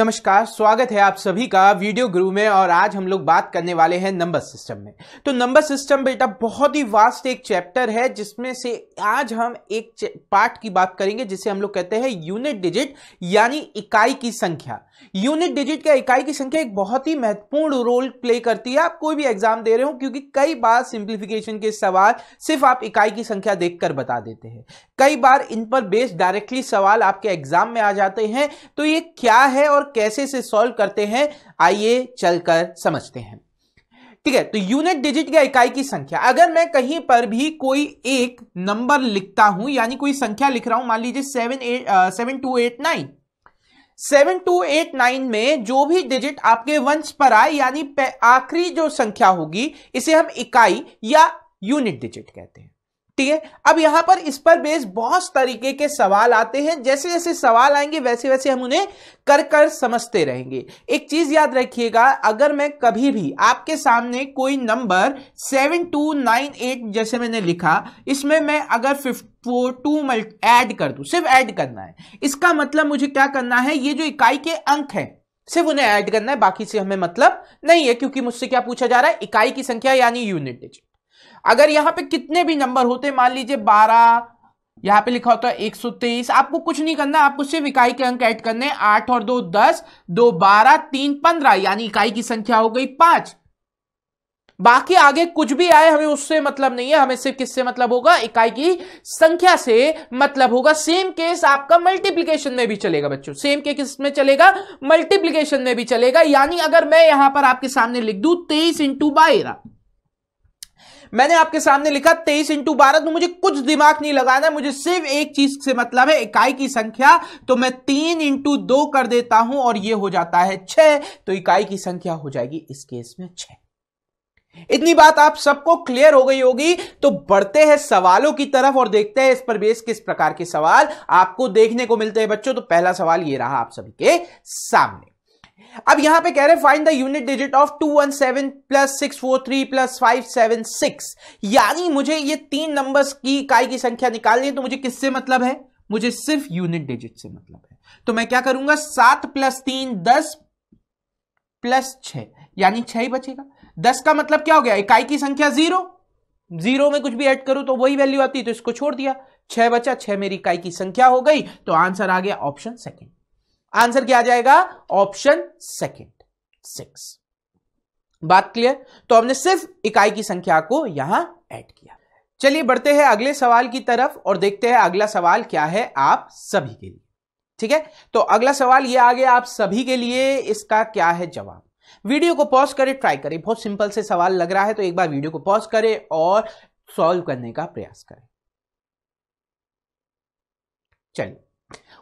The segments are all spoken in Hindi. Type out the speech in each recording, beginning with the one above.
नमस्कार स्वागत है आप सभी का वीडियो गुरु में और आज हम लोग बात करने वाले हैं नंबर सिस्टम में तो नंबर सिस्टम बेटा बहुत ही वास्ट एक चैप्टर है जिसमें से आज हम एक पार्ट की बात करेंगे जिसे हम लोग कहते हैं यूनिट डिजिट यानी इकाई की संख्या यूनिट डिजिट का इकाई की संख्या एक बहुत ही महत्वपूर्ण रोल प्ले करती है आप कोई भी एग्जाम दे रहे हो क्योंकि कई बार सिंप्लीफिकेशन के सवाल सिर्फ आप इकाई की संख्या देखकर बता देते हैं कई बार इन पर बेस्ड डायरेक्टली सवाल आपके एग्जाम में आ जाते हैं तो ये क्या है और कैसे से सॉल्व करते हैं आइए चलकर समझते हैं ठीक है तो यूनिट डिजिट या इकाई की संख्या अगर मैं कहीं पर भी कोई एक नंबर लिखता हूं यानी कोई संख्या लिख रहा हूं मान लीजिए seven eight seven two eight nine seven two eight nine में जो भी डिजिट आपके वंश पर आए यानी आखिरी जो संख्या होगी इसे हम इकाई या यूनिट डिजिट कहते हैं ठीक है अब यहां पर इस पर बेस बहुत तरीके के सवाल आते हैं जैसे जैसे सवाल आएंगे वैसे वैसे हम उन्हें कर कर समझते रहेंगे एक चीज याद रखिएगा अगर मैं कभी भी आपके सामने कोई number seven two nine eight जैसे मैंने लिखा इसमें मैं अगर फिफ्टी टू मल्ट ऐड कर दू सिर्फ ऐड करना है इसका मतलब मुझे क्या करना है ये जो इकाई के अंक है सिर्फ उन्हें ऐड करना है बाकी से हमें मतलब नहीं है क्योंकि मुझसे क्या पूछा जा रहा है इकाई की संख्या यानी यूनिट अगर यहां पे कितने भी नंबर होते मान लीजिए बारह यहां पे लिखा होता है 123 आपको कुछ नहीं करना आपको सिर्फ इकाई के अंक ऐड करने आठ और दो दस दो बारह तीन पंद्रह यानी इकाई की संख्या हो गई पांच बाकी आगे कुछ भी आए हमें उससे मतलब नहीं है हमें सिर्फ किससे मतलब होगा इकाई की संख्या से मतलब होगा सेम केस आपका मल्टीप्लीकेशन में भी चलेगा बच्चों सेम के किस में चलेगा मल्टीप्लीकेशन में भी चलेगा यानी अगर मैं यहां पर आपके सामने लिख दू तेईस इंटू बारह मैंने आपके सामने लिखा तेईस इंटू बारह तो मुझे कुछ दिमाग नहीं लगाना मुझे सिर्फ एक चीज से मतलब है इकाई की संख्या तो मैं तीन इंटू दो कर देता हूं और ये हो जाता है छह तो इकाई की संख्या हो जाएगी इस केस में छह इतनी बात आप सबको क्लियर हो गई होगी तो बढ़ते हैं सवालों की तरफ और देखते हैं इस पर बेस किस प्रकार के सवाल आपको देखने को मिलते हैं बच्चों तो पहला सवाल ये रहा आप सभी के सामने अब यहां पे कह रहे हैं find the unit digit of two one seven plus six four three plus five seven six यानी मुझे ये तीन नंबर्स की इकाई की संख्या निकालनी है तो मुझे किससे मतलब है मुझे सिर्फ यूनिट डिजिट से मतलब है तो मैं क्या करूंगा सात प्लस तीन दस प्लस छ यानी छह ही बचेगा दस का मतलब क्या हो गया इकाई की संख्या जीरो जीरो में कुछ भी ऐड करूं तो वही वैल्यू आती तो इसको छोड़ दिया छह बचा छह मेरी इकाई की संख्या हो गई तो आंसर आ गया ऑप्शन सेकेंड आंसर क्या आ जाएगा ऑप्शन सेकेंड सिक्स बात क्लियर तो हमने सिर्फ इकाई की संख्या को यहां ऐड किया चलिए बढ़ते हैं अगले सवाल की तरफ और देखते हैं अगला सवाल क्या है आप सभी के लिए ठीक है तो अगला सवाल ये आ गया आप सभी के लिए इसका क्या है जवाब वीडियो को पॉज करें ट्राई करें बहुत सिंपल से सवाल लग रहा है तो एक बार वीडियो को पॉज करें और सॉल्व करने का प्रयास करें चलिए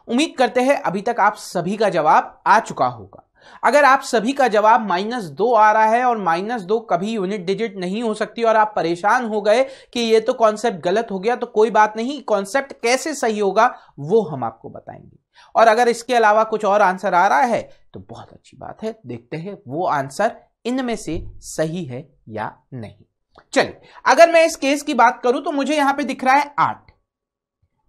उम्मीद करते हैं अभी तक आप सभी का जवाब आ चुका होगा अगर आप सभी का जवाब माइनस दो आ रहा है और माइनस दो कभी यूनिट डिजिट नहीं हो सकती और आप परेशान हो गए कि ये तो कॉन्सेप्ट गलत हो गया तो कोई बात नहीं कॉन्सेप्ट कैसे सही होगा वो हम आपको बताएंगे और अगर इसके अलावा कुछ और आंसर आ रहा है तो बहुत अच्छी बात है देखते हैं वो आंसर इनमें से सही है या नहीं चलिए अगर मैं इस केस की बात करूं तो मुझे यहां पर दिख रहा है आठ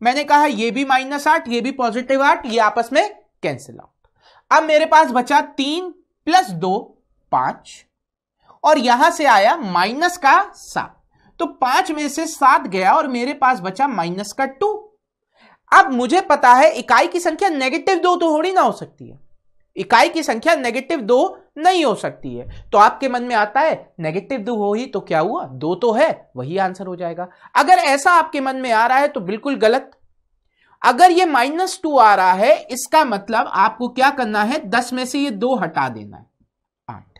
मैंने कहा ये भी माइनस आठ ये भी पॉजिटिव आठ ये आपस में कैंसिल आउट अब मेरे पास बचा तीन प्लस दो पांच और यहां से आया माइनस का सात तो पांच में से सात गया और मेरे पास बचा माइनस का टू अब मुझे पता है इकाई की संख्या नेगेटिव दो तो थोड़ी ना हो सकती है इकाई की संख्या नेगेटिव दो नहीं हो सकती है तो आपके मन में आता है नेगेटिव दो हो ही तो क्या हुआ दो तो है वही आंसर हो जाएगा अगर ऐसा आपके मन में आ रहा है तो बिल्कुल गलत अगर ये माइनस टू आ रहा है इसका मतलब आपको क्या करना है दस में से ये दो हटा देना है आठ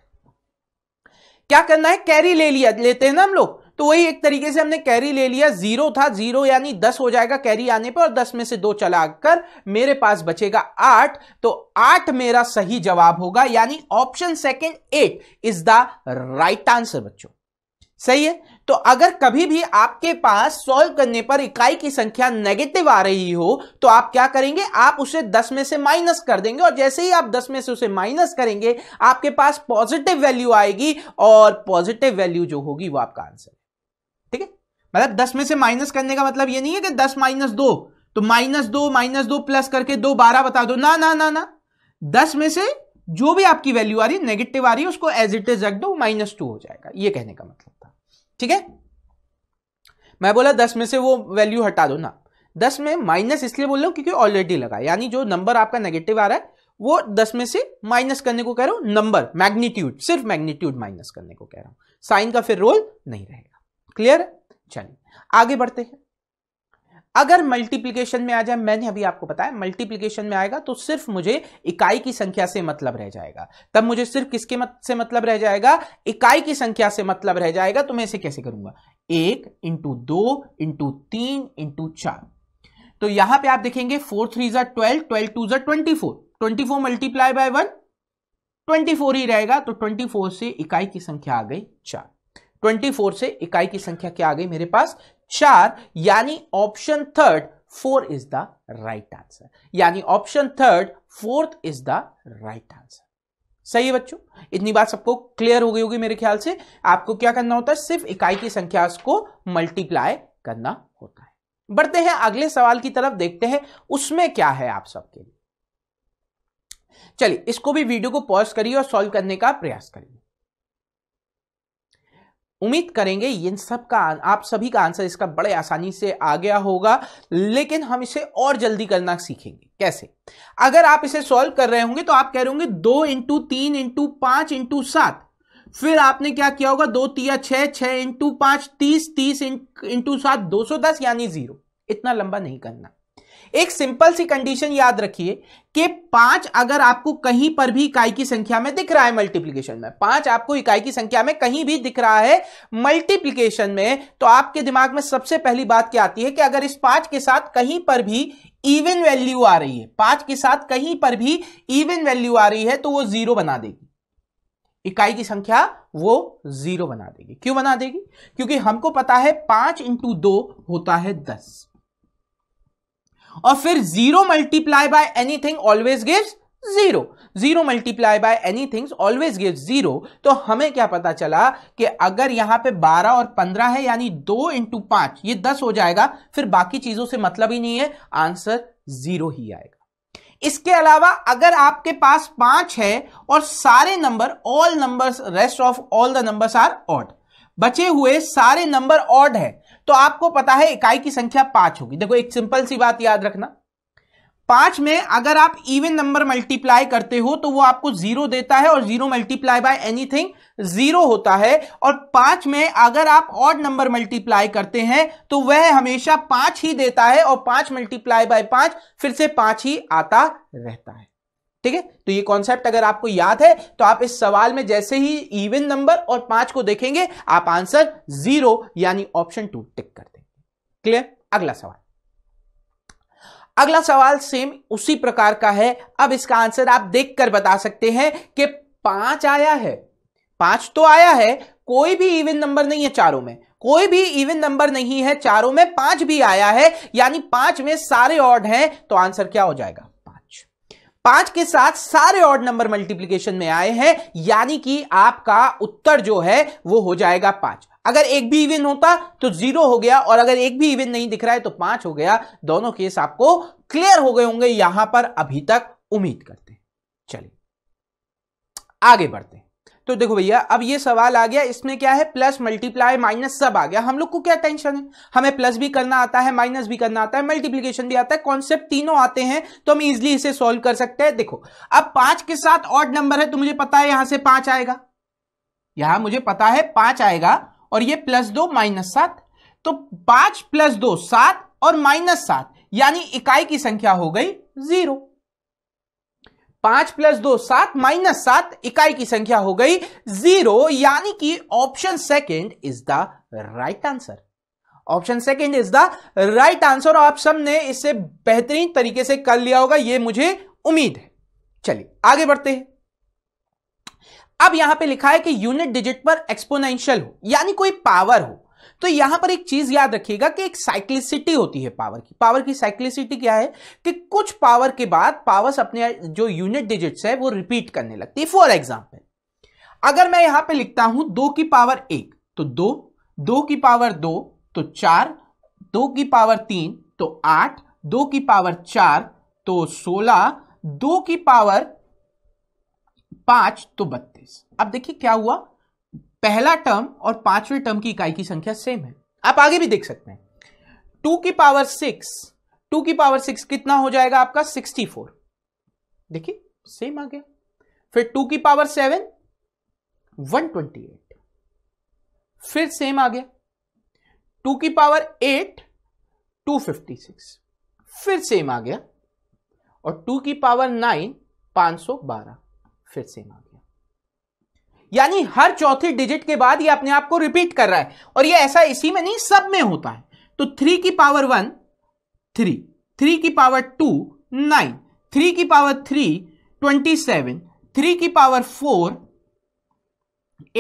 क्या करना है कैरी ले लिया लेते हैं ना हम लोग तो वही एक तरीके से हमने कैरी ले लिया जीरो था जीरो यानी दस हो जाएगा कैरी आने पर और दस में से दो चला कर मेरे पास बचेगा आठ तो आठ मेरा सही जवाब होगा यानी option second eight is the right answer बच्चों सही है तो अगर कभी भी आपके पास सॉल्व करने पर इकाई की संख्या नेगेटिव आ रही हो तो आप क्या करेंगे आप उसे 10 में से माइनस कर देंगे और जैसे ही आप 10 में से उसे माइनस करेंगे आपके पास पॉजिटिव वैल्यू आएगी और पॉजिटिव वैल्यू जो होगी वो आपका आंसर मतलब दस में से माइनस करने का मतलब ये नहीं है कि दस माइनस दो तो माइनस दो माइनस दो प्लस करके दो बारह बता दो ना ना ना ना दस में से जो भी आपकी वैल्यू आ रही है नेगेटिव आ रही है उसको एज इट इज रख दो माइनस टू हो जाएगा ये कहने का मतलब था ठीक है मैं बोला दस में से वो वैल्यू हटा दो ना दस में माइनस इसलिए बोल रहा हूँ क्योंकि ऑलरेडी लगा यानी जो नंबर आपका नेगेटिव आ रहा है वो दस में से माइनस करने को कह रहा हूं नंबर मैग्नीट्यूड सिर्फ मैग्नीट्यूड माइनस करने को कह रहा हूं साइन का फिर रोल नहीं रहेगा क्लियर चलिए आगे बढ़ते हैं अगर मल्टीप्लीकेशन में आ जाए मैंने अभी आपको बताया मल्टीप्लीकेशन में आएगा तो सिर्फ मुझे इकाई की संख्या से मतलब रह जाएगा तब मुझे सिर्फ किसके मत से मतलब रह जाएगा इकाई की संख्या से मतलब रह जाएगा तो मैं इसे कैसे करूंगा एक इंटू दो इंटू तीन इंटू चार तो यहां पे आप देखेंगे फोर थ्री जर ट्वेल्व ट्वेल्व टू जर twenty four twenty four multiply by one twenty four ही रहेगा तो ट्वेंटी फोर से इकाई की संख्या आ गई चार ट्वेंटी फोर से इकाई की संख्या क्या आ गई मेरे पास चार यानी option third four is the right answer यानी option third fourth is the right answer सही है बच्चों इतनी बात सबको क्लियर हो गई होगी मेरे ख्याल से आपको क्या करना होता है सिर्फ इकाई की संख्या को मल्टीप्लाई करना होता है बढ़ते हैं अगले सवाल की तरफ देखते हैं उसमें क्या है आप सबके लिए चलिए इसको भी वीडियो को पॉज करिए और सॉल्व करने का प्रयास करिए उम्मीद करेंगे इन सब का आप सभी का आंसर इसका बड़े आसानी से आ गया होगा लेकिन हम इसे और जल्दी करना सीखेंगे कैसे अगर आप इसे सॉल्व कर रहे होंगे तो आप कह रहे होंगे दो इंटू तीन इंटू पांच इंटू सात फिर आपने क्या किया होगा दो तिया छह छह इंटू पांच तीस तीस इंटू सात दो सौ दस यानी जीरो इतना लंबा नहीं करना एक सिंपल सी कंडीशन याद रखिए कि पांच अगर आपको कहीं पर भी इकाई की संख्या में दिख रहा है मल्टीप्लीकेशन में पांच आपको इकाई की संख्या में कहीं भी दिख रहा है मल्टीप्लीकेशन में तो आपके दिमाग में सबसे पहली बात क्या आती है कि अगर इस पांच के साथ कहीं पर भी इवन वैल्यू आ रही है पांच के साथ कहीं पर भी इवन वैल्यू आ रही है तो वो जीरो बना देगी इकाई की संख्या वो जीरो बना देगी क्यों बना देगी क्योंकि हमको पता है पांच इंटू दो होता है दस और फिर zero multiply by thing always give zero zero multiply by any things always give zero तो हमें क्या पता चला कि अगर यहां पे 12 और 15 है यानी दो इंटू पांच ये दस हो जाएगा फिर बाकी चीजों से मतलब ही नहीं है आंसर जीरो ही आएगा इसके अलावा अगर आपके पास पांच है और सारे number all numbers rest of all the numbers are odd बचे हुए सारे नंबर ऑड है तो आपको पता है इकाई की संख्या पांच होगी देखो एक सिंपल सी बात याद रखना पांच में अगर आप इवन नंबर मल्टीप्लाई करते हो तो वो आपको जीरो देता है और zero multiply by anything zero होता है और पांच में अगर आप ऑड नंबर मल्टीप्लाई करते हैं तो वह हमेशा पांच ही देता है और पांच मल्टीप्लाई बाय पांच फिर से पांच ही आता रहता है ठीक है तो ये कॉन्सेप्ट अगर आपको याद है तो आप इस सवाल में जैसे ही इवन नंबर और पांच को देखेंगे आप आंसर जीरो यानी ऑप्शन टू टिक कर देंगे क्लियर अगला सवाल अगला सवाल सेम उसी प्रकार का है अब इसका आंसर आप देखकर बता सकते हैं कि पांच आया है पांच तो आया है कोई भी इवन नंबर नहीं है चारों में कोई भी इवन नंबर नहीं है चारों में पांच भी आया है यानी पांच में सारे ऑड हैं तो आंसर क्या हो जाएगा पांच के साथ सारे ऑड नंबर मल्टीप्लीकेशन में आए हैं यानी कि आपका उत्तर जो है वो हो जाएगा पांच अगर एक भी इवन होता तो जीरो हो गया और अगर एक भी इवन नहीं दिख रहा है तो पांच हो गया दोनों केस आपको क्लियर हो गए होंगे यहां पर अभी तक उम्मीद करते हैं चलिए आगे बढ़ते हैं तो देखो भैया अब ये सवाल आ गया इसमें क्या है प्लस मल्टीप्लाई माइनस सब आ गया हम लोग को क्या टेंशन है हमें प्लस भी करना आता है माइनस भी करना आता है मल्टीप्लीकेशन भी आता है कॉन्सेप्ट तीनों आते हैं तो हम इजिली इसे सॉल्व कर सकते हैं देखो अब पांच के साथ ऑड नंबर है तो मुझे पता है यहां से पांच आएगा यहां मुझे पता है पांच आएगा और ये प्लस दो माइनस सात तो पांच प्लस दो सात और माइनस सात यानी इकाई की संख्या हो गई जीरो पांच प्लस दो सात माइनस सात इकाई की संख्या हो गई जीरो यानी कि option second is the right answer option second is the right answer आप सबने इसे बेहतरीन तरीके से कर लिया होगा यह मुझे उम्मीद है चलिए आगे बढ़ते हैं अब यहां पे लिखा है कि यूनिट डिजिट पर एक्सपोनेंशियल हो यानी कोई पावर हो तो यहां पर एक चीज याद रखिएगा कि एक साइक्लिसिटी होती है पावर की पावर की साइक्लिसिटी क्या है कि कुछ पावर के बाद पावर्स अपने जो यूनिट डिजिट्स है वो रिपीट करने लगती है फॉर एग्जाम्पल अगर मैं यहां पर लिखता हूं दो की पावर एक तो दो दो की पावर दो तो चार दो की पावर तीन तो आठ दो की पावर चार तो सोलह दो की पावर पांच तो बत्तीस अब देखिए क्या हुआ पहला टर्म और पांचवें टर्म की इकाई की संख्या सेम है आप आगे भी देख सकते हैं टू की पावर सिक्स टू की पावर सिक्स कितना हो जाएगा आपका सिक्सटी फोर देखिए सेम आ गया फिर टू की power seven one twenty eight फिर सेम आ गया टू की power eight two fifty six फिर सेम आ गया और टू की पावर नाइन पांच सौ बारह फिर सेम आ गया यानी हर चौथी डिजिट के बाद ये अपने आप को रिपीट कर रहा है और ये ऐसा इसी में नहीं सब में होता है तो थ्री की पावर वन थ्री थ्री की पावर टू नाइन थ्री की power three twenty seven three की पावर फोर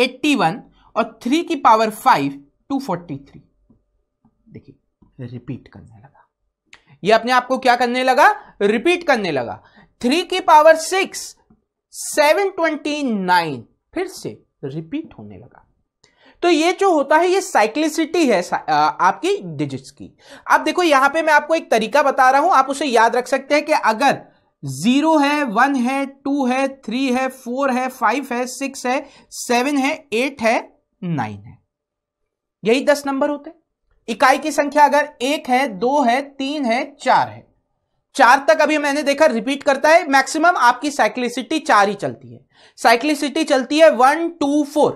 एट्टी वन और थ्री की power five two forty three देखिए रिपीट करने लगा ये अपने आप को क्या करने लगा रिपीट करने लगा थ्री की power six seven twenty nine फिर से रिपीट होने लगा तो ये जो होता है ये साइक्लिसिटी है आपकी डिजिट्स की अब देखो यहां पे मैं आपको एक तरीका बता रहा हूं आप उसे याद रख सकते हैं कि अगर जीरो है वन है टू है थ्री है फोर है फाइव है सिक्स है सेवन है एट है नाइन है यही दस नंबर होते हैं इकाई की संख्या अगर एक है दो है तीन है चार है चार तक अभी मैंने देखा रिपीट करता है मैक्सिमम आपकी साइक्लिसिटी चार ही चलती है साइक्लिसिटी चलती है one two four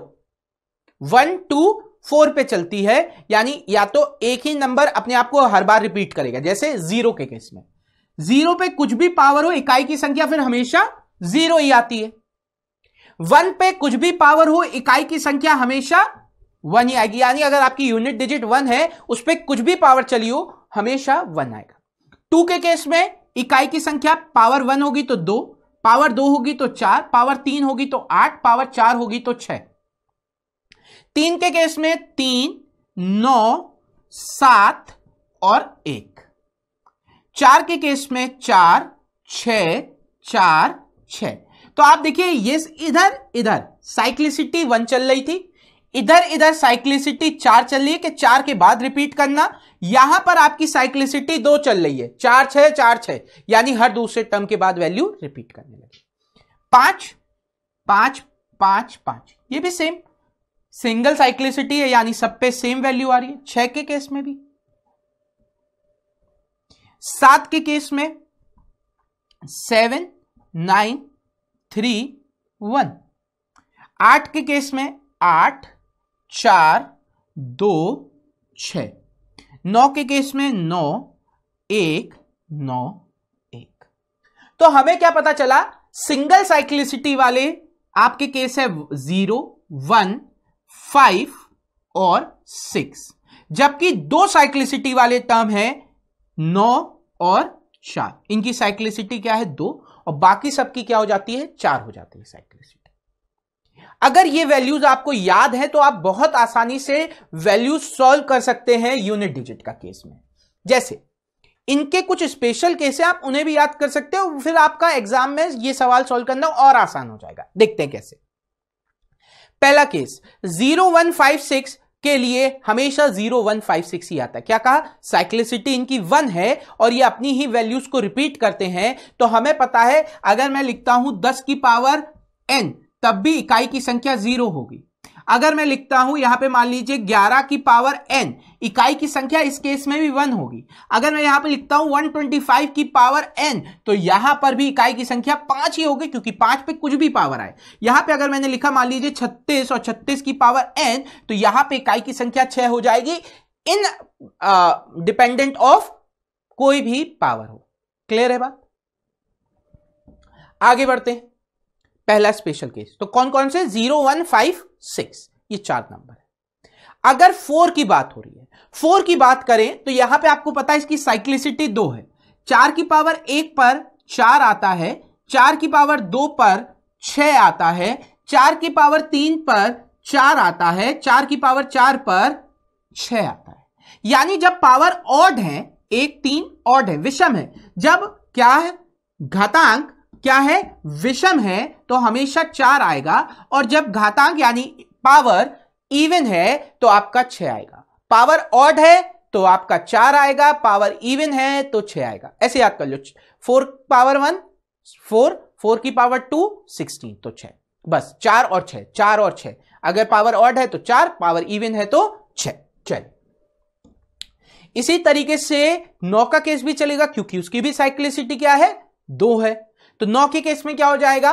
one two four पे चलती है यानी या तो एक ही नंबर अपने आप को हर बार रिपीट करेगा जैसे जीरो के केस में जीरो पे कुछ भी पावर हो इकाई की संख्या फिर हमेशा जीरो ही आती है वन पे कुछ भी पावर हो इकाई की संख्या हमेशा वन ही आएगी यानी अगर आपकी यूनिट डिजिट वन है उस पर कुछ भी पावर चली हो हमेशा वन आएगा टू के केस में इकाई की संख्या पावर वन होगी तो दो पावर दो होगी तो चार पावर तीन होगी तो आठ पावर चार होगी तो छह तीन के केस में तीन नौ सात और एक चार के केस में चार छ चार छ तो आप देखिए ये इधर इधर साइक्लिसिटी वन चल रही थी इधर इधर साइक्लिसिटी चार चल रही है कि चार के बाद रिपीट करना यहां पर आपकी साइक्लिसिटी दो चल रही है चार छह चार छह यानी हर दूसरे टर्म के बाद वैल्यू रिपीट करने लगी पांच पांच पांच पांच ये भी सेम सिंगल साइक्लिसिटी है यानी सब पे सेम वैल्यू आ रही है छह के केस में भी सात के केस में सेवन नाइन थ्री वन आठ के केस में आठ चार दो छ नौ के केस में नौ एक नौ एक तो हमें क्या पता चला सिंगल साइक्लिसिटी वाले आपके केस है जीरो वन फाइव और सिक्स जबकि दो साइक्लिसिटी वाले टर्म है नौ और चार इनकी साइक्लिसिटी क्या है दो और बाकी सबकी क्या हो जाती है चार हो जाती है साइक्लिसिटी अगर ये वैल्यूज आपको याद है तो आप बहुत आसानी से वैल्यूज सॉल्व कर सकते हैं यूनिट डिजिट का केस में जैसे इनके कुछ स्पेशल केस है आप उन्हें भी याद कर सकते हो फिर आपका एग्जाम में ये सवाल सॉल्व करना और आसान हो जाएगा देखते हैं कैसे पहला केस 0156 के लिए हमेशा 0156 ही आता है क्या कहा साइक्लिसिटी इनकी वन है और ये अपनी ही वैल्यूज को रिपीट करते हैं तो हमें पता है अगर मैं लिखता हूं 10 की पावर एन तब भी इकाई की संख्या जीरो होगी अगर मैं लिखता हूं यहां पे मान लीजिए 11 की पावर एन इकाई की संख्या इस केस में भी वन होगी अगर मैं यहां पे लिखता हूं 125 की पावर एन तो यहां पर भी इकाई की संख्या पांच ही होगी क्योंकि पांच पे कुछ भी पावर आए यहां पे अगर मैंने लिखा मान लीजिए 36 और 36 की पावर एन तो यहां पे इकाई की संख्या छह हो जाएगी इन डिपेंडेंट ऑफ कोई भी पावर हो क्लियर है बात आगे बढ़ते हैं पहला स्पेशल केस तो कौन कौन से जीरो वन फाइव सिक्स ये चार नंबर है अगर फोर की बात हो रही है फोर की बात करें तो यहां पे आपको पता है इसकी साइक्लिसिटी दो है चार की पावर एक पर चार आता है चार की पावर दो पर छ आता है चार की पावर तीन पर चार आता है चार की पावर चार पर छ आता है यानी जब पावर ऑड है एक तीन ऑड है विषम है जब क्या है घातांक क्या है विषम है तो हमेशा चार आएगा और जब घातांक यानी पावर इवन है तो आपका छ आएगा पावर ऑड है तो आपका चार आएगा पावर इवन है तो छ आएगा ऐसे याद कर लो four power one four four की पावर टू सिक्सटीन तो छ बस चार और छ चार और छ अगर पावर ऑड है तो चार पावर इवन है तो छ चल इसी तरीके से नौ का केस भी चलेगा क्योंकि उसकी भी साइक्लिसिटी क्या है दो है तो नौ के केस में क्या हो जाएगा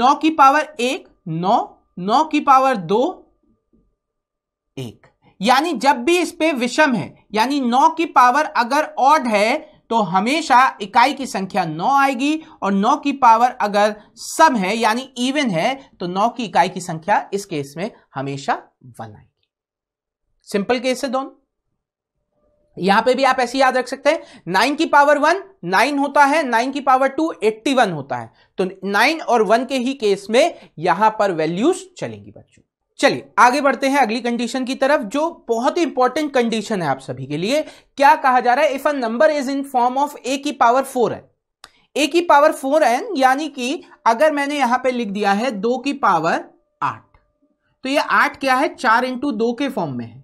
नौ की पावर एक नौ नौ की पावर दो एक यानी जब भी इस पे विषम है यानी नौ की पावर अगर ऑड है तो हमेशा इकाई की संख्या नौ आएगी और नौ की पावर अगर सम है यानी इवन है तो नौ की इकाई की संख्या इस केस में हमेशा वन आएगी सिंपल केस है दोनों यहां पे भी आप ऐसे याद रख सकते हैं नाइन की पावर वन नाइन होता है नाइन की पावर टू एट्टी वन होता है तो नाइन और वन के ही केस में यहां पर वैल्यूज चलेंगी बच्चों चलिए आगे बढ़ते हैं अगली कंडीशन की तरफ जो बहुत ही इंपॉर्टेंट कंडीशन है आप सभी के लिए क्या कहा जा रहा है if a number is in form of A की पावर फोर है ए की पावर फोर एन यानी कि अगर मैंने यहां पे लिख दिया है दो की पावर आठ तो ये आठ क्या है चार इंटू दो के फॉर्म में है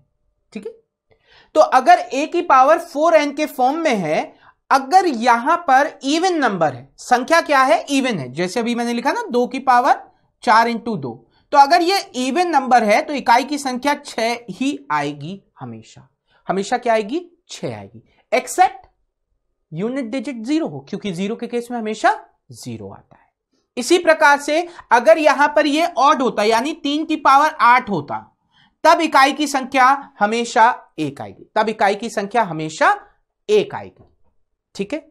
तो अगर ए की पावर फोर एन के फॉर्म में है अगर यहां पर इवन नंबर है संख्या क्या है इवन है जैसे अभी मैंने लिखा ना दो की पावर चार इंटू दो तो अगर ये इवन नंबर है तो इकाई की संख्या छह ही आएगी हमेशा हमेशा क्या आएगी छह आएगी एक्सेप्ट यूनिट डिजिट जीरो हो क्योंकि जीरो के केस में हमेशा जीरो आता है इसी प्रकार से अगर यहां पर ये ऑड होता यानी तीन की पावर आठ होता तब इकाई की संख्या हमेशा एक आएगी तब इकाई की संख्या हमेशा एक आएगी ठीक है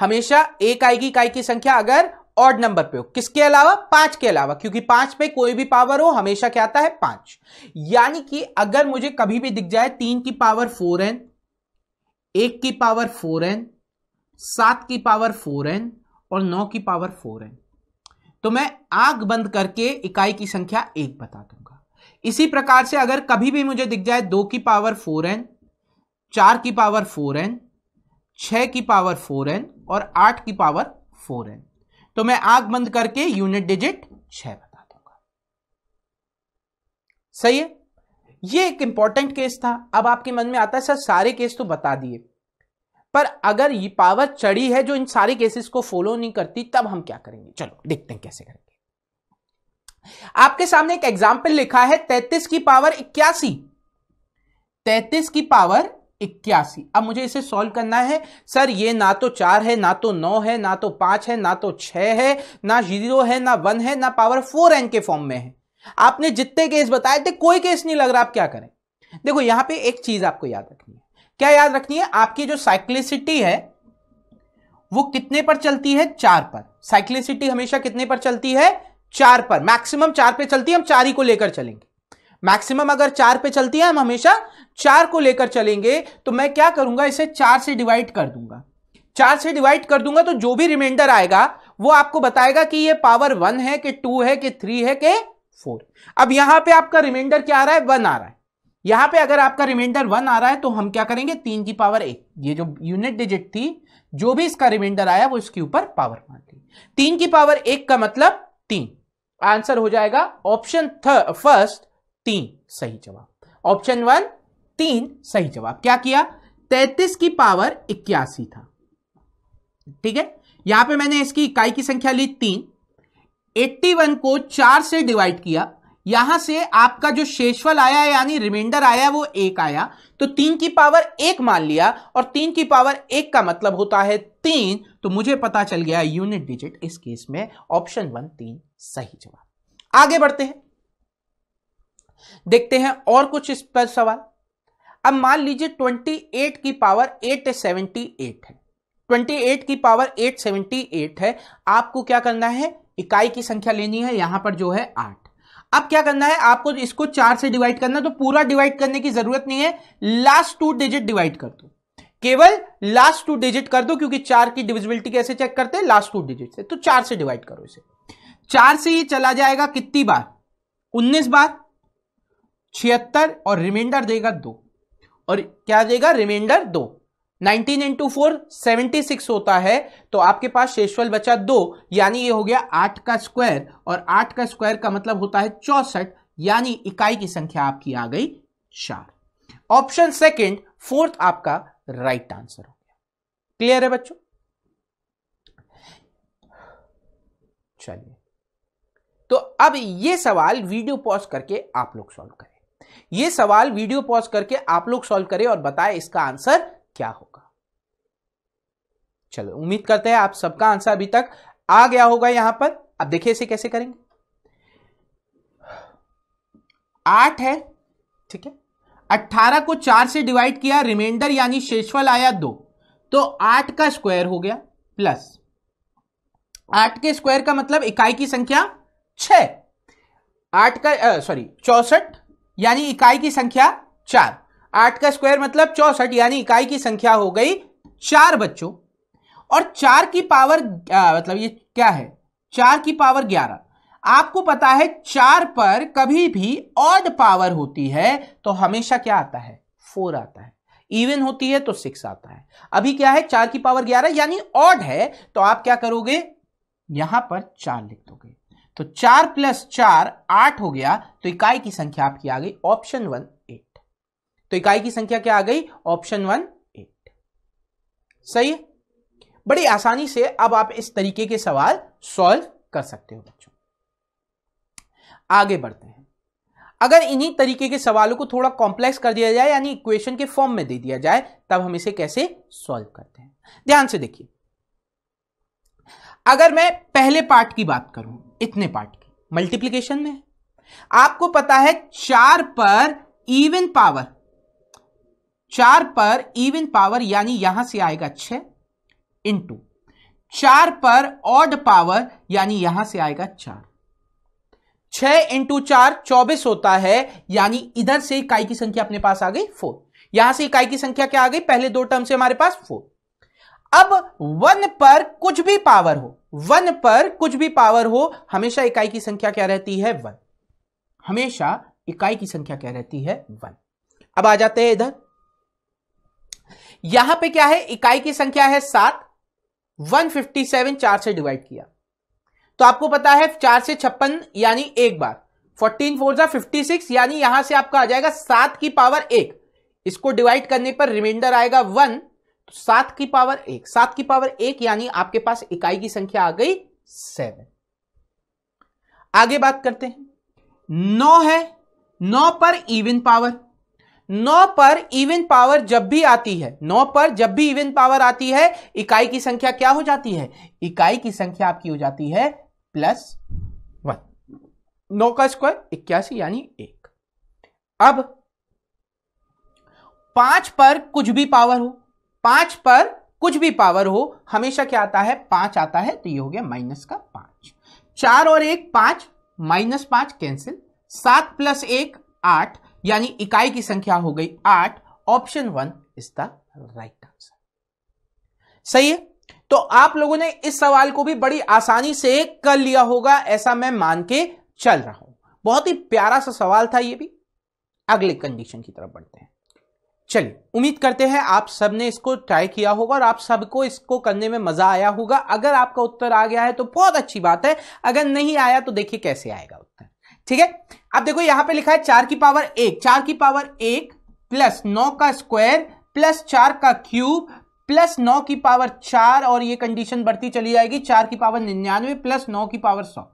हमेशा एक आएगी इकाई की संख्या अगर ऑड नंबर पे हो किसके अलावा पांच के अलावा क्योंकि पांच पे कोई भी पावर हो हमेशा क्या आता है पांच यानी कि अगर मुझे कभी भी दिख जाए तीन की पावर फोर एन एक की पावर फोर एन सात की पावर फोर एन और नौ की पावर फोर एन तो मैं आग बंद करके इकाई की संख्या एक बता दूंगा इसी प्रकार से अगर कभी भी मुझे दिख जाए दो की पावर फोर एन चार की पावर फोर एन छः की पावर फोर एन और आठ की पावर फोर एन तो मैं आग बंद करके यूनिट डिजिट छ बता दूंगा सही है ये एक इंपॉर्टेंट केस था अब आपके मन में आता है सर सारे केस तो बता दिए पर अगर ये पावर चढ़ी है जो इन सारे केसेस को फॉलो नहीं करती तब हम क्या करेंगे चलो देखते हैं कैसे करेंगे आपके सामने एक एग्जाम्पल लिखा है तैतीस की पावर इक्यासी तैतीस की पावर इक्यासी अब मुझे इसे सॉल्व करना है सर ये ना तो चार है ना तो नौ है ना तो पांच है ना तो छह है ना जीरो है ना वन है ना पावर फोर एन के फॉर्म में है आपने जितने केस बताए थे कोई केस नहीं लग रहा आप क्या करें देखो यहां पे एक चीज आपको याद रखनी है क्या याद रखनी है आपकी जो साइक्लिसिटी है वो कितने पर चलती है चार पर साइक्लिसिटी हमेशा कितने पर चलती है चार पर मैक्सिमम चार पे चलती है हम चार ही को लेकर चलेंगे मैक्सिमम अगर चार पे चलती है हम हमेशा चार को लेकर चलेंगे तो मैं क्या करूंगा इसे चार से डिवाइड कर दूंगा चार से डिवाइड कर दूंगा तो जो भी रिमाइंडर आएगा वो आपको बताएगा कि ये पावर वन है कि टू है कि थ्री है कि फोर अब यहां पे आपका रिमाइंडर क्या आ रहा है वन आ रहा है यहां पे अगर आपका रिमाइंडर वन आ रहा है तो हम क्या करेंगे तीन की पावर एक ये जो यूनिट डिजिट थी जो भी इसका रिमाइंडर आया वो इसके ऊपर पावर मान ली तीन की पावर एक का मतलब तीन आंसर हो जाएगा ऑप्शन फर्स्ट तीन सही जवाब ऑप्शन वन तीन सही जवाब क्या किया तैतीस की पावर इक्यासी था ठीक है यहां पे मैंने इसकी इकाई की संख्या ली तीन 81 को चार से डिवाइड किया यहां से आपका जो शेषफल आया यानी रिमाइंडर आया वो एक आया तो तीन की पावर एक मान लिया और तीन की पावर एक का मतलब होता है तीन तो मुझे पता चल गया यूनिट डिजिट इस केस में ऑप्शन वन तीन सही जवाब आगे बढ़ते हैं देखते हैं और कुछ इस पर सवाल अब मान लीजिए ट्वेंटी एट की पावर एट सेवेंटी एट है ट्वेंटी एट की पावर एट सेवेंटी एट है आपको क्या करना है इकाई की संख्या लेनी है यहां पर जो है आठ अब क्या करना है आपको इसको चार से डिवाइड करना है तो पूरा डिवाइड करने की जरूरत नहीं है लास्ट टू डिजिट डिवाइड कर दो केवल लास्ट टू डिजिट कर दो क्योंकि चार की डिविजिबिलिटी कैसे चेक करते हैं लास्ट टू डिजिट से तो चार से डिवाइड करो इसे चार से ये चला जाएगा कितनी बार उन्नीस बार छिहत्तर और रिमाइंडर देगा दो और क्या देगा रिमाइंडर दो 19 इंटू फोर सेवेंटी होता है तो आपके पास शेषफल बचा दो यानी ये हो गया आठ का स्क्वायर और आठ का स्क्वायर का मतलब होता है चौसठ यानी इकाई की संख्या आपकी आ गई चार ऑप्शन सेकंड फोर्थ आपका राइट आंसर हो गया क्लियर है बच्चों चलिए तो अब ये सवाल वीडियो पॉज करके आप लोग सॉल्व करें ये सवाल वीडियो पॉज करके आप लोग सॉल्व करें और बताएं इसका आंसर क्या हो चलो उम्मीद करते हैं आप सबका आंसर अभी तक आ गया होगा यहां पर अब देखिए इसे कैसे करेंगे आठ है ठीक है अट्ठारह को चार से डिवाइड किया रिमाइंडर यानी शेषफल आया दो तो आठ का स्क्वायर हो गया प्लस आठ के स्क्वायर का मतलब इकाई की संख्या छ आठ का सॉरी चौसठ यानी इकाई की संख्या चार आठ का स्क्वायर मतलब चौसठ यानी इकाई की संख्या हो गई चार बच्चों और चार की पावर मतलब ये क्या है चार की पावर ग्यारह आपको पता है चार पर कभी भी ऑड पावर होती है तो हमेशा क्या आता है फोर आता है इवन होती है तो सिक्स आता है अभी क्या है चार की पावर ग्यारह यानी ऑड है तो आप क्या करोगे यहां पर चार लिख दोगे तो चार प्लस चार आठ हो गया तो इकाई की संख्या आपकी आ गई ऑप्शन वन एट तो इकाई की संख्या क्या आ गई ऑप्शन वन एट सही है बड़ी आसानी से अब आप इस तरीके के सवाल सॉल्व कर सकते हो बच्चों आगे बढ़ते हैं अगर इन्हीं तरीके के सवालों को थोड़ा कॉम्प्लेक्स कर दिया जाए यानी इक्वेशन के फॉर्म में दे दिया जाए तब हम इसे कैसे सॉल्व करते हैं ध्यान से देखिए अगर मैं पहले पार्ट की बात करूं इतने पार्ट की मल्टीप्लीकेशन में आपको पता है चार पर इवन पावर चार पर इवन पावर यानी यहां से आएगा छह इंटू चार पर ऑड पावर यानी यहां से आएगा चार छह इंटू चार चौबीस होता है यानी इधर से इकाई की संख्या अपने पास आ गई फोर यहां से इकाई की संख्या क्या आ गई पहले दो टर्म से हमारे पास फोर अब वन पर कुछ भी पावर हो वन पर कुछ भी पावर हो हमेशा इकाई की संख्या क्या रहती है वन हमेशा इकाई की संख्या क्या रहती है वन अब आ जाते हैं इधर यहां पे क्या है इकाई की संख्या है सात 157 चार से डिवाइड किया तो आपको पता है चार से छप्पन यानी एक बार फोर्टीन फोर जा फिफ्टी सिक्स यानी यहां से आपका आ जाएगा सात की पावर एक इसको डिवाइड करने पर रिमाइंडर आएगा वन तो सात की पावर एक सात की पावर एक यानी आपके पास इकाई की संख्या आ गई सेवन आगे बात करते हैं नौ है नौ पर इवन पावर नौ पर इवन पावर जब भी आती है नौ पर जब भी इवन पावर आती है इकाई की संख्या क्या हो जाती है इकाई की संख्या आपकी हो जाती है प्लस वन नौ का स्क्वायर इक्यासी यानी एक अब पांच पर कुछ भी पावर हो पांच पर कुछ भी पावर हो हमेशा क्या आता है पांच आता है तो ये हो गया माइनस का पांच चार और एक पांच माइनस पांच कैंसिल सात प्लस एक आठ यानी इकाई की संख्या हो गई आठ option one is the right answer सही है तो आप लोगों ने इस सवाल को भी बड़ी आसानी से कर लिया होगा ऐसा मैं मान के चल रहा हूं बहुत ही प्यारा सा सवाल था ये भी अगले कंडीशन की तरफ बढ़ते हैं चलिए उम्मीद करते हैं आप सबने इसको ट्राई किया होगा और आप सबको इसको करने में मजा आया होगा अगर आपका उत्तर आ गया है तो बहुत अच्छी बात है अगर नहीं आया तो देखिए कैसे आएगा उत्तर ठीक है अब देखो यहां पे लिखा है चार की पावर एक चार की पावर एक प्लस नौ का स्क्वायर प्लस चार का क्यूब प्लस नौ की पावर चार और ये कंडीशन बढ़ती चली जाएगी चार की पावर निन्यानवे प्लस नौ की पावर सौ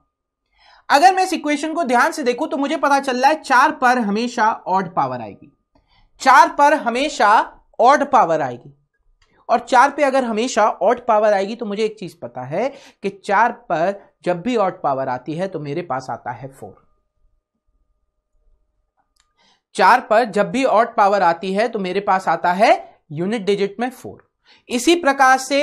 अगर मैं इस इक्वेशन को ध्यान से देखूं तो मुझे पता चल रहा है चार पर हमेशा ऑड पावर आएगी चार पर हमेशा ऑड पावर आएगी और चार पे अगर हमेशा ऑड पावर आएगी तो मुझे एक चीज पता है कि चार पर जब भी ऑड पावर आती है तो मेरे पास आता है फोर चार पर जब भी ऑट पावर आती है तो मेरे पास आता है यूनिट डिजिट में फोर इसी प्रकार से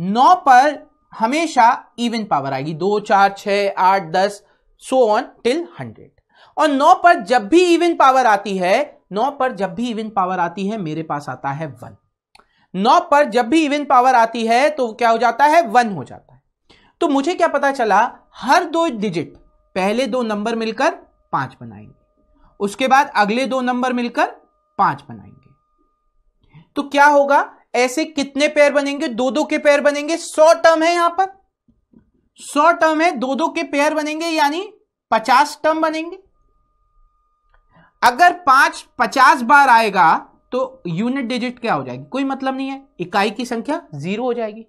नौ पर हमेशा इवन पावर आएगी दो चार छह आठ दस सो ऑन टिल हंड्रेड और नौ पर जब भी इवन पावर आती है नौ पर जब भी इवन पावर आती है मेरे पास आता है वन नौ पर जब भी इवन पावर आती है तो क्या हो जाता है वन हो जाता है तो मुझे क्या पता चला हर दो डिजिट पहले दो नंबर मिलकर पांच बनाएंगे उसके बाद अगले दो नंबर मिलकर पांच बनाएंगे तो क्या होगा ऐसे कितने पेयर बनेंगे दो दो के पेयर बनेंगे सौ टर्म है यहां पर सौ टर्म है दो दो के पेयर बनेंगे यानी पचास टर्म बनेंगे अगर पांच पचास बार आएगा तो यूनिट डिजिट क्या हो जाएगी कोई मतलब नहीं है इकाई की संख्या जीरो हो जाएगी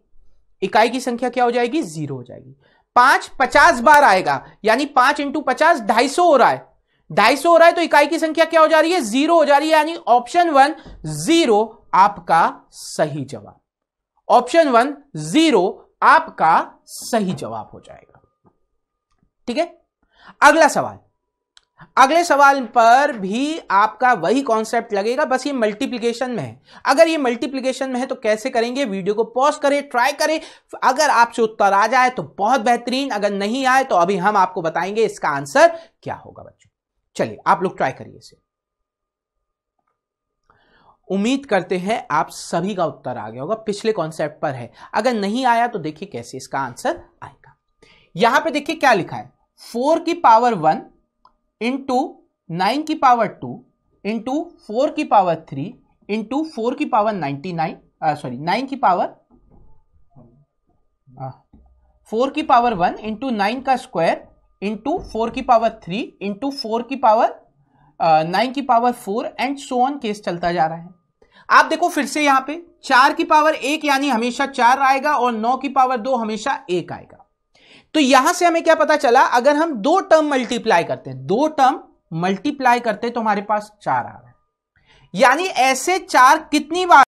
इकाई की संख्या क्या हो जाएगी जीरो हो जाएगी पांच पचास बार आएगा यानी पांच इंटू पचास ढाई सौ हो रहा है ढाई सौ हो रहा है तो इकाई की संख्या क्या हो जा रही है जीरो हो जा रही है यानी ऑप्शन वन जीरो आपका सही जवाब ऑप्शन वन जीरो आपका सही जवाब हो जाएगा ठीक है अगला सवाल अगले सवाल पर भी आपका वही कॉन्सेप्ट लगेगा बस ये मल्टीप्लिकेशन में है अगर ये मल्टीप्लिकेशन में है तो कैसे करेंगे वीडियो को पॉज करें ट्राई करें अगर आपसे उत्तर आ जाए तो बहुत बेहतरीन अगर नहीं आए तो अभी हम आपको बताएंगे इसका आंसर क्या होगा बच्चों चलिए आप लोग ट्राई करिए इसे उम्मीद करते हैं आप सभी का उत्तर आ गया होगा पिछले कॉन्सेप्ट पर है अगर नहीं आया तो देखिए कैसे इसका आंसर आएगा यहां पे देखिए क्या लिखा है फोर की पावर वन इंटू नाइन की पावर टू इंटू फोर की पावर थ्री इंटू फोर की power ninety nine sorry nine की पावर फोर uh, की पावर वन इंटू नाइन का स्क्वायर इंटू फोर की पावर थ्री इंटू फोर की पावर नाइन uh, की power four and so on case चलता जा रहा है आप देखो फिर से यहां पे चार की पावर एक यानी हमेशा चार आएगा और नौ की पावर दो हमेशा एक आएगा तो यहां से हमें क्या पता चला अगर हम दो टर्म मल्टीप्लाई करते हैं दो टर्म मल्टीप्लाई करते तो हमारे पास चार आ रहा है यानी ऐसे चार कितनी बार